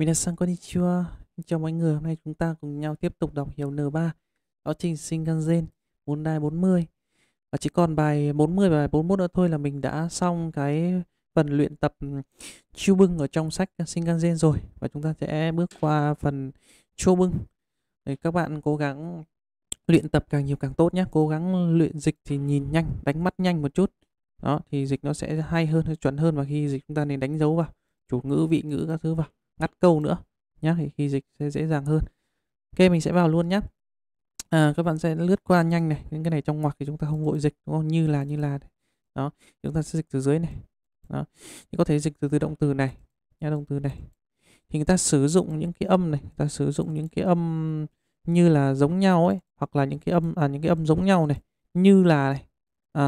Minasan konnichiwa. Chào mọi người, hôm nay chúng ta cùng nhau tiếp tục đọc hiểu N3 Đó trình Shinkansen, bốn đai 40 Và chỉ còn bài 40 và bài 41 nữa thôi là mình đã xong cái phần luyện tập chiêu bưng ở trong sách Shinkansen rồi Và chúng ta sẽ bước qua phần chiêu bưng Để Các bạn cố gắng luyện tập càng nhiều càng tốt nhé Cố gắng luyện dịch thì nhìn nhanh, đánh mắt nhanh một chút Đó, thì dịch nó sẽ hay hơn, chuẩn hơn và khi dịch chúng ta nên đánh dấu vào chủ ngữ vị ngữ các thứ vào ngắt câu nữa nhé thì khi dịch sẽ dễ dàng hơn ok mình sẽ vào luôn nhé à, các bạn sẽ lướt qua nhanh này những cái này trong ngoặc thì chúng ta không vội dịch đúng không như là như là này. đó chúng ta sẽ dịch từ dưới này đó thì có thể dịch từ từ động từ này nhá động từ này thì người ta sử dụng những cái âm này người ta sử dụng những cái âm như là giống nhau ấy hoặc là những cái âm à những cái âm giống nhau này như là này à,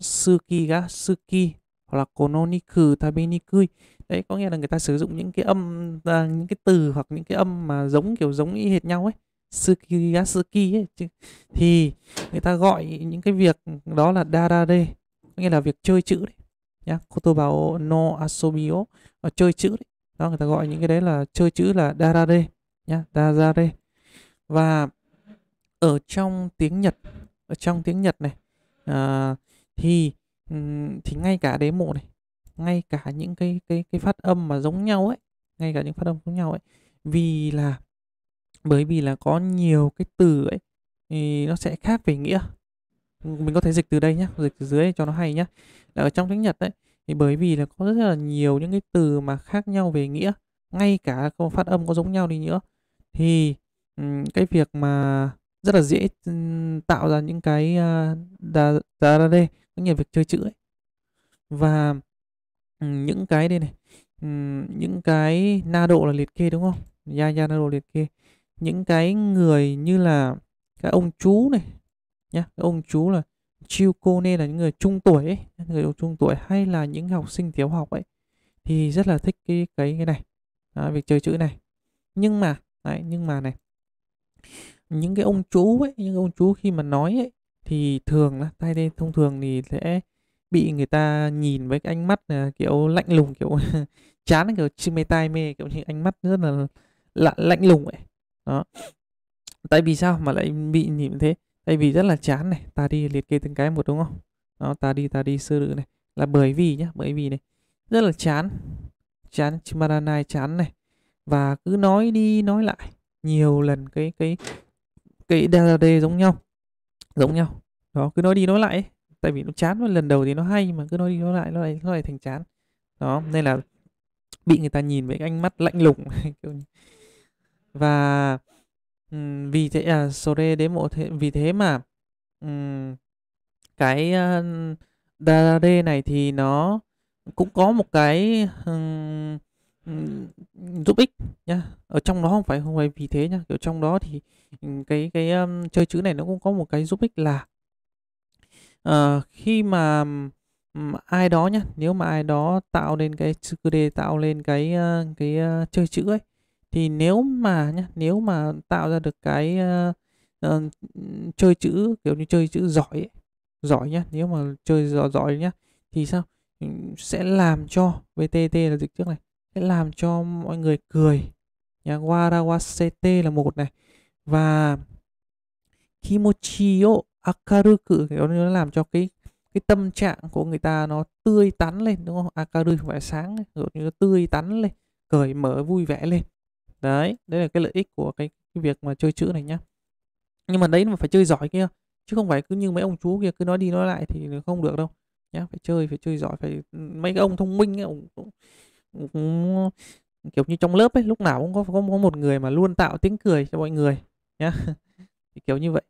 suki ga suki hoặc là kononiku tabiniku đấy có nghĩa là người ta sử dụng những cái âm à, những cái từ hoặc những cái âm mà giống kiểu giống y hệt nhau ấy suki ấy thì người ta gọi những cái việc đó là darare có nghĩa là việc chơi chữ đấy nhá kotoba o no asobio ờ, chơi chữ đấy đó người ta gọi những cái đấy là chơi chữ là darare nhá darare và ở trong tiếng Nhật ở trong tiếng Nhật này à, thì thì ngay cả đế mộ này ngay cả những cái cái cái phát âm mà giống nhau ấy ngay cả những phát âm giống nhau ấy vì là bởi vì là có nhiều cái từ ấy thì nó sẽ khác về nghĩa mình có thể dịch từ đây nhé dịch từ dưới cho nó hay nhé là ở trong tiếng nhật đấy thì bởi vì là có rất là nhiều những cái từ mà khác nhau về nghĩa ngay cả câu phát âm có giống nhau đi nữa thì cái việc mà rất là dễ tạo ra những cái à, đà ra đây có nhiều việc chơi chữ ấy và những cái đây này những cái na độ là liệt kê đúng không gia gia na độ liệt kê những cái người như là các ông chú này nhá ông chú là chiêu cô nên là những người trung tuổi ấy, người trung tuổi hay là những học sinh tiểu học ấy thì rất là thích cái cái cái này đó, việc chơi chữ này nhưng mà đấy, nhưng mà này những cái ông chú ấy những ông chú khi mà nói ấy thì thường là tay đây thông thường thì sẽ bị người ta nhìn với cái ánh mắt là kiểu lạnh lùng kiểu chán kiểu chim mê tai mê kiểu như ánh mắt rất là lạ, lạnh lùng ấy đó tại vì sao mà lại bị nhìn thế tại vì rất là chán này ta đi liệt kê từng cái một đúng không đó ta đi ta đi sơ lược này là bởi vì nhá bởi vì này rất là chán chán chimaranai chán này và cứ nói đi nói lại nhiều lần cái cái cái DLD giống nhau giống nhau đó cứ nói đi nói lại tại vì nó chán và lần đầu thì nó hay mà cứ nói đi nói lại nó lại nó lại thành chán đó nên là bị người ta nhìn với cái ánh mắt lạnh lùng và vì thế à sore đến một thế vì thế mà um, cái uh, à, Darare này thì nó cũng có một cái um, giúp ích nhá ở trong đó không phải không phải vì thế nhá kiểu trong đó thì cái cái um, chơi chữ này nó cũng có một cái giúp ích là Ờ, khi mà, ừm, ai đó nhá, nếu mà ai đó tạo nên cái chữ đề tạo lên cái, a, ờ, cái, a, ờ, chơi chữ ấy, thì nếu mà nhá, nếu mà tạo ra được cái, a, ờ, ờ, chơi chữ, kiểu như, chơi chữ giỏi ấy, giỏi nhá, nếu mà chơi giỏi giỏi nhá, thì sao? sẽ làm cho VTT là dịch trước này, sẽ làm cho mọi người cười, nhá, warawasete là một này, và kimochi-yo akaruku nó làm cho cái cái tâm trạng của người ta nó tươi tắn lên đúng không akaru phải sáng kiểu như nó tươi tắn lên cởi mở vui vẻ lên đấy đấy là cái lợi ích của cái, cái việc mà chơi chữ này nhá nhưng mà đấy mà phải chơi giỏi kia chứ không phải cứ như mấy ông chú kia cứ nói đi nói lại thì không được đâu nhá phải chơi phải chơi giỏi phải mấy cái ông thông minh ấy, ông, ông, ông, kiểu như trong lớp ấy lúc nào cũng có, có có một người mà luôn tạo tiếng cười cho mọi người nhá kiểu như vậy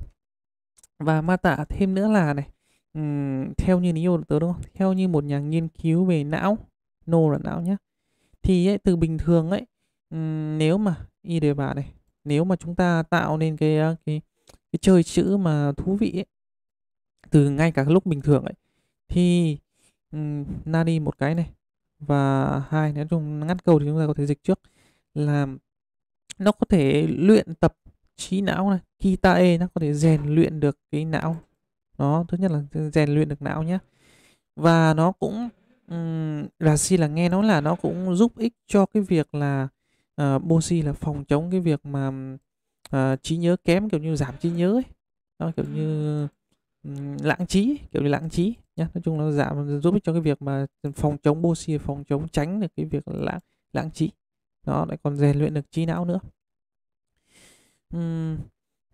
và ma tả thêm nữa là này um, theo như lý tớ đúng không theo như một nhà nghiên cứu về não nô là não nhé thì ấy, từ bình thường ấy um, nếu mà y đề bà này nếu mà chúng ta tạo nên cái cái cái chơi chữ mà thú vị ấy, từ ngay cả lúc bình thường ấy thì um, nani một cái này và hai nói chung ngắt câu thì chúng ta có thể dịch trước là nó có thể luyện tập trí não này Hitae nó có thể rèn luyện được cái não nó thứ nhất là rèn luyện được não nhé và nó cũng um, là si là nghe nói là nó cũng giúp ích cho cái việc là uh, ờ, bosi là phòng chống cái việc mà uh, trí nhớ kém kiểu như giảm trí nhớ ấy đó, kiểu như um, lãng trí kiểu như lãng trí nhé nói chung nó giảm giúp ích cho cái việc mà phòng chống bosi phòng chống tránh được cái việc lãng lãng trí nó lại còn rèn luyện được trí não nữa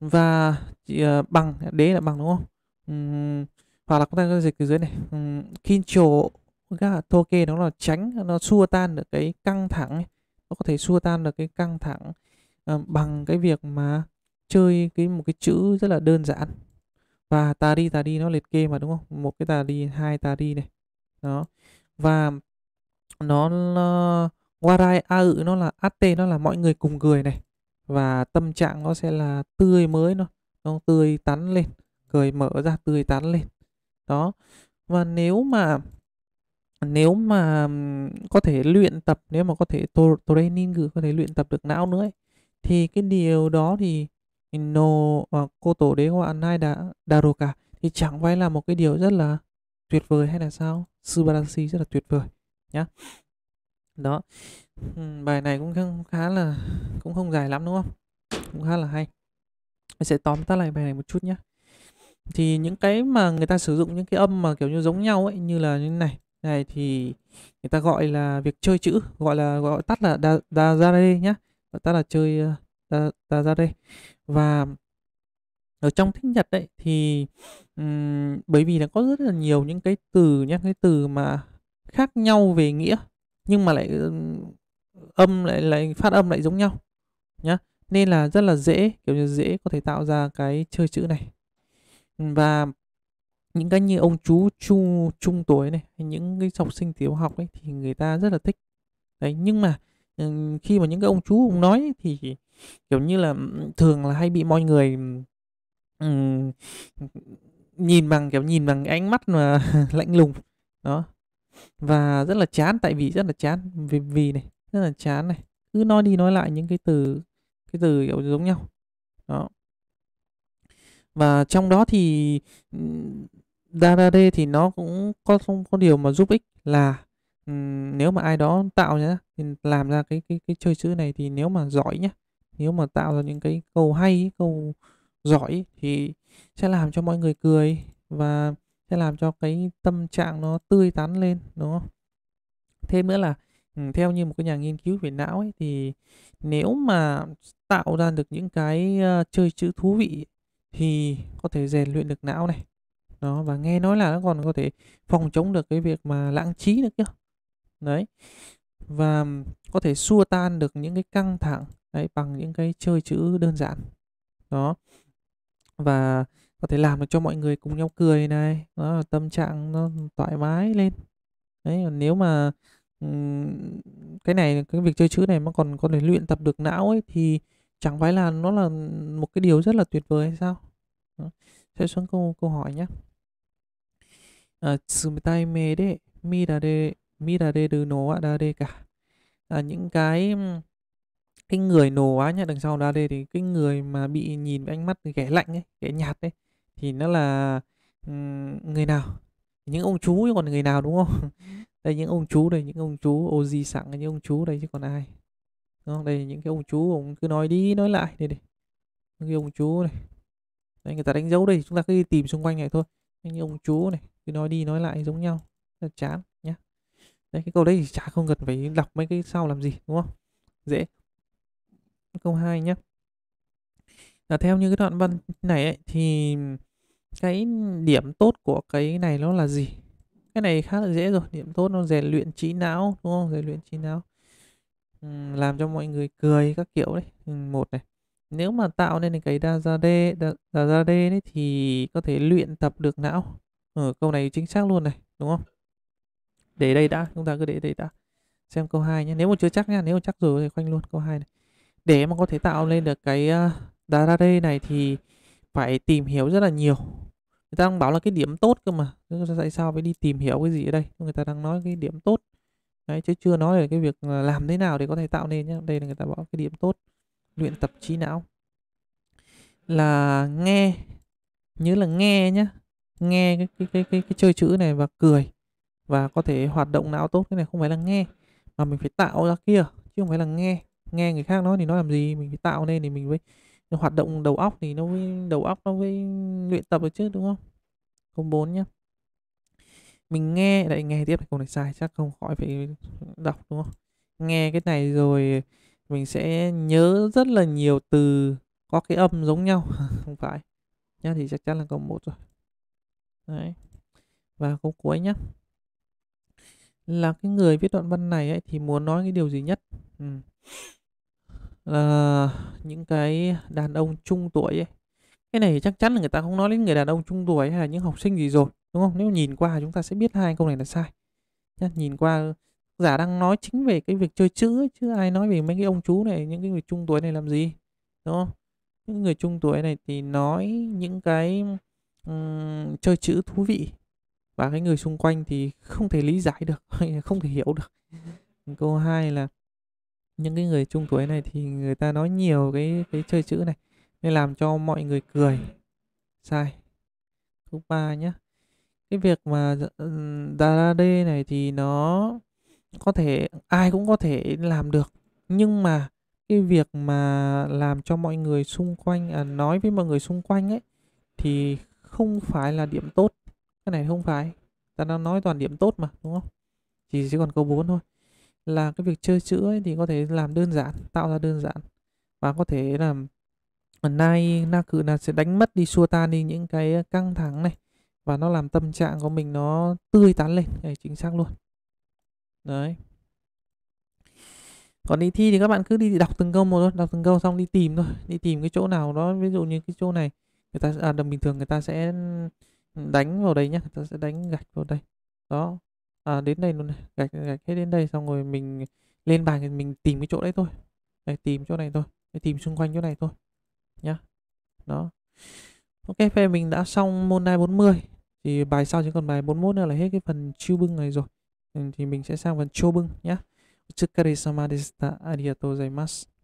và chị, ờ, uh, bằng đế là bằng đúng không um, hoặc là chúng ta dịch từ dưới này um, kincho ga toke nó là tránh nó xua tan được cái căng thẳng ấy. nó có thể xua tan được cái căng thẳng uh, bằng cái việc mà chơi cái một cái chữ rất là đơn giản và tà đi tà đi nó liệt kê mà đúng không một cái tà đi hai tà đi này đó và nó uh, warai a nó là at nó là mọi người cùng cười này và tâm trạng nó sẽ là tươi mới thôi, nó tươi tắn lên cười mở ra tươi tắn lên đó và nếu mà nếu mà có thể luyện tập nếu mà có thể training có thể luyện tập được não nữa ấy, thì cái điều đó thì no à, cô tổ đế hoa nai đã cả, thì chẳng phải là một cái điều rất là tuyệt vời hay là sao subarasi rất là tuyệt vời nhá đó bài này cũng khá là cũng không dài lắm đúng không cũng khá là hay mình sẽ tóm tắt lại bài này một chút nhé thì những cái mà người ta sử dụng những cái âm mà kiểu như giống nhau ấy như là như này này thì người ta gọi là việc chơi chữ gọi là gọi tắt là da da ra đây nhá gọi tắt là chơi da ờ, đa ra đây và ở trong tiếng Nhật đấy thì um, bởi vì nó có rất là nhiều những cái từ nhá cái từ mà khác nhau về nghĩa nhưng mà lại âm lại lại phát âm lại giống nhau nhá nên là rất là dễ kiểu như dễ có thể tạo ra cái chơi chữ này và những cái như ông chú chu trung tuổi này những cái học sinh tiểu học ấy thì người ta rất là thích đấy nhưng mà khi mà những cái ông chú ông nói ấy, thì kiểu như là thường là hay bị mọi người um, nhìn bằng kiểu nhìn bằng ánh mắt mà lạnh lùng đó và rất là chán tại vì rất là chán vì vì này rất là chán này cứ nói đi nói lại những cái từ cái từ kiểu giống nhau đó và trong đó thì Darade thì nó cũng có không có điều mà giúp ích là um, nếu mà ai đó tạo nhá thì làm ra cái cái cái chơi chữ này thì nếu mà giỏi nhá nếu mà tạo ra những cái câu hay câu giỏi thì sẽ làm cho mọi người cười và sẽ làm cho cái tâm trạng nó tươi tắn lên đúng không thêm nữa là ừ, theo như một cái nhà nghiên cứu về não ấy thì nếu mà tạo ra được những cái ờ, chơi chữ thú vị thì có thể rèn luyện được não này đó và nghe nói là nó còn có thể phòng chống được cái việc mà lãng trí nữa kia đấy và có thể xua tan được những cái căng thẳng đấy bằng những cái chơi chữ đơn giản đó và có thể làm được cho mọi người cùng nhau cười này nó tâm trạng nó thoải mái lên đấy nếu mà cái này cái việc chơi chữ này mà còn có thể luyện tập được não ấy thì chẳng phải là nó là một cái điều rất là tuyệt vời hay sao đó. sẽ xuống câu câu hỏi nhé à, tay mê đê mi đà đê mi đà đê đừ nổ đà đê cả à, những cái cái người nổ á nhá đằng sau đà đê thì cái người mà bị nhìn với ánh mắt ghẻ lạnh ấy ghẻ nhạt ấy thì nó là người nào những ông chú chứ còn người nào đúng không đây những ông chú đây những ông chú ô sẵn những ông chú đây chứ còn ai đúng không đây những cái ông chú ông cứ nói đi nói lại đây đây những cái ông chú này đấy người ta đánh dấu đây chúng ta cứ đi tìm xung quanh này thôi những ông chú này cứ nói đi nói lại giống nhau là chán nhá đấy cái câu đấy thì chả không cần phải đọc mấy cái sau làm gì đúng không dễ câu 2 nhé là theo như cái đoạn văn này ấy, thì cái điểm tốt của cái này nó là gì cái này khá là dễ rồi điểm tốt nó rèn luyện trí não đúng không rèn luyện trí não làm cho mọi người cười các kiểu đấy một này nếu mà tạo nên cái đa ra đê đa, ra đê đấy thì có thể luyện tập được não ừ, câu này chính xác luôn này đúng không để đây đã chúng ta cứ để đây đã xem câu 2 nhé nếu mà chưa chắc nha nếu mà chắc rồi thì khoanh luôn câu 2 này để mà có thể tạo lên được cái uh, đa ra đê này thì phải tìm hiểu rất là nhiều người ta đang bảo là cái điểm tốt cơ mà tại sao phải đi tìm hiểu cái gì ở đây người ta đang nói cái điểm tốt đấy chứ chưa nói về cái việc làm thế nào để có thể tạo nên nhé đây là người ta bảo cái điểm tốt luyện tập trí não là nghe nhớ là nghe nhá nghe cái cái cái cái, cái chơi chữ này và cười và có thể hoạt động não tốt cái này không phải là nghe mà mình phải tạo ra kia chứ không phải là nghe nghe người khác nói thì nói làm gì mình phải tạo nên thì mình mới hoạt động đầu óc thì nó với đầu óc nó với luyện tập được chứ đúng không câu bốn nhá mình nghe lại nghe tiếp câu này sai chắc không khỏi phải đọc đúng không nghe cái này rồi mình sẽ nhớ rất là nhiều từ có cái âm giống nhau không phải nhá thì chắc chắn là câu một rồi đấy và câu cuối nhá là cái người viết đoạn văn này ấy, thì muốn nói cái điều gì nhất ừ là ờ, những cái đàn ông trung tuổi ấy. Cái này chắc chắn là người ta không nói đến người đàn ông trung tuổi hay là những học sinh gì rồi, đúng không? Nếu nhìn qua chúng ta sẽ biết hai câu này là sai. Nhá, nhìn qua giả đang nói chính về cái việc chơi chữ ấy, chứ ai nói về mấy cái ông chú này, những cái người trung tuổi này làm gì, đúng không? Những người trung tuổi này thì nói những cái um, chơi chữ thú vị và cái người xung quanh thì không thể lý giải được, không thể hiểu được. Ừ. Câu hai là những cái người trung tuổi này thì người ta nói nhiều cái cái chơi chữ này nên làm cho mọi người cười sai thứ ba nhé cái việc mà dara d này thì nó có thể ai cũng có thể làm được nhưng mà cái việc mà làm cho mọi người xung quanh à, nói với mọi người xung quanh ấy thì không phải là điểm tốt cái này không phải ta đang nói toàn điểm tốt mà đúng không chỉ chỉ còn câu 4 thôi là cái việc chơi chữ ấy thì có thể làm đơn giản tạo ra đơn giản và có thể là nay na cự là sẽ đánh mất đi xua tan đi những cái căng thẳng này và nó làm tâm trạng của mình nó tươi tắn lên đấy, chính xác luôn đấy còn đi thi thì các bạn cứ đi đọc từng câu một thôi đọc từng câu xong đi tìm thôi đi tìm cái chỗ nào đó ví dụ như cái chỗ này người ta à, đồng bình thường người ta sẽ ừ, đánh vào đây nhá người ta sẽ đánh gạch vào đây đó à, đến đây luôn này gạch gạch hết đến đây xong rồi mình lên bàn thì mình tìm cái chỗ đấy thôi để tìm chỗ này thôi để tìm xung quanh chỗ này thôi nhá đó ok phê mình đã xong môn 240 thì bài sau chỉ còn bài 41 nữa là hết cái phần chiêu bưng này rồi ừ, thì mình sẽ sang phần chiêu bưng nhá お疲れ様でした。ありがとうございます。